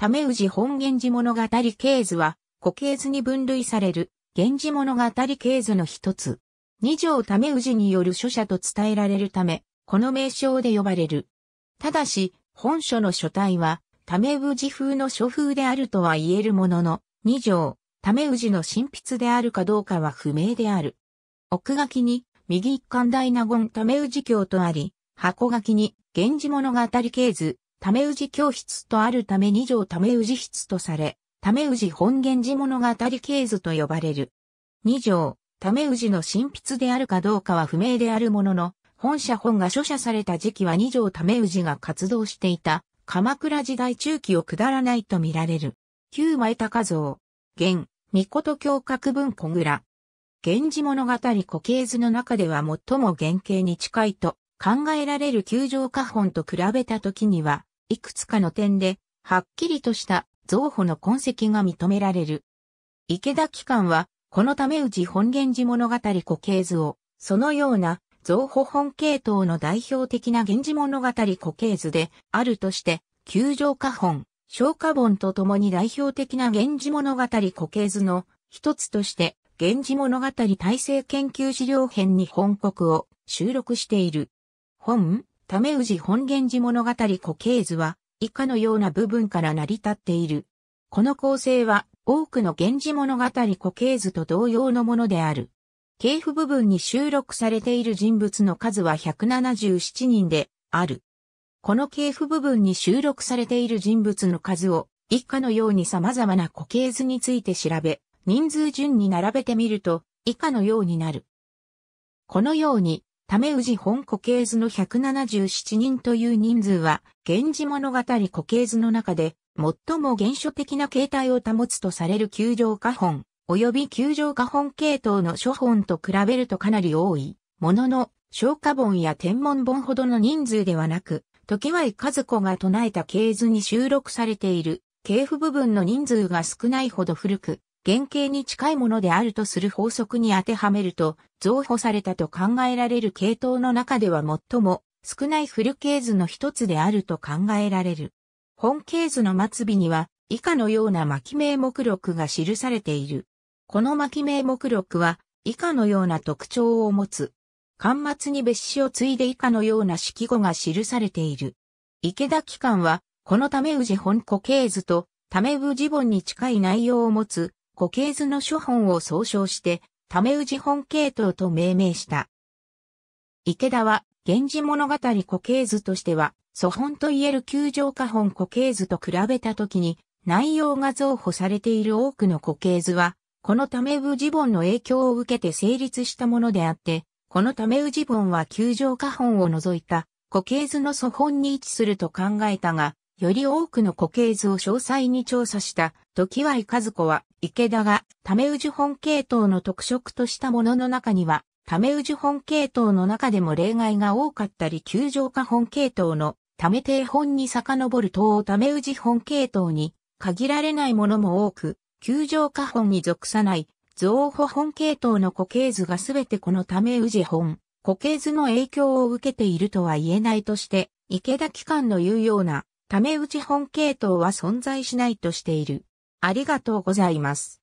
ため氏本源氏物語系図は、古系図に分類される、源氏物語系図の一つ。二条ため氏による書写と伝えられるため、この名称で呼ばれる。ただし、本書の書体は、ため氏風の書風であるとは言えるものの、二条、ため氏の新筆であるかどうかは不明である。奥書きに、右一貫大納言ため氏教とあり、箱書きに、源氏物語系図、ため氏教室とあるため二条ため氏室とされ、ため氏本源寺物語系図と呼ばれる。二条、ため氏の新筆であるかどうかは不明であるものの、本社本が著者された時期は二条ため氏が活動していた、鎌倉時代中期を下らないと見られる。旧前高蔵、現、御事教閣文小倉。源氏物語固形図の中では最も原型に近いと考えられる九条家本と比べた時には、いくつかの点で、はっきりとした造法の痕跡が認められる。池田機関は、このため宇本源氏物語固形図を、そのような造法本系統の代表的な源氏物語固形図であるとして、九条下本、昇化本とともに代表的な源氏物語固形図の一つとして、源氏物語体制研究資料編に本国を収録している。本、ためうじ本源寺物語固形図は、以下のような部分から成り立っている。この構成は、多くの源氏物語固形図と同様のものである。系譜部分に収録されている人物の数は177人である。この系譜部分に収録されている人物の数を以下のように様々な固形図について調べ、人数順に並べてみると以下のようになる。このようにためうじ本固形図の177人という人数は、源氏物語固形図の中で、最も原初的な形態を保つとされる球状下本、及び球状下本系統の諸本と比べるとかなり多い、ものの、消化本や天文本ほどの人数ではなく、時は和子が唱えた系図に収録されている、系譜部分の人数が少ないほど古く、原型に近いものであるとする法則に当てはめると、増補されたと考えられる系統の中では最も少ないフル系図の一つであると考えられる。本系図の末尾には、以下のような巻名目録が記されている。この巻名目録は、以下のような特徴を持つ。巻末に別紙を継いで以下のような式語が記されている。池田機関は、このため宇治本古系図と、ため宇治本に近い内容を持つ、固形図の諸本を総称して、ため氏本系統と命名した。池田は、源氏物語固形図としては、祖本といえる旧城下本固形図と比べたときに、内容が増補されている多くの固形図は、このため氏本の影響を受けて成立したものであって、このため氏本は旧城下本を除いた固形図の祖本に位置すると考えたが、より多くの固形図を詳細に調査した時は和子は池田が、タメウジ本系統の特色としたものの中には、タメウジ本系統の中でも例外が多かったり、球状化本系統の、タメ定本に遡る等をタメウジ本系統に、限られないものも多く、球状化本に属さない、造保本系統の固形図がすべてこのため宇治本、固形図の影響を受けているとは言えないとして、池田機関の言うような、ため宇治本系統は存在しないとしている。ありがとうございます。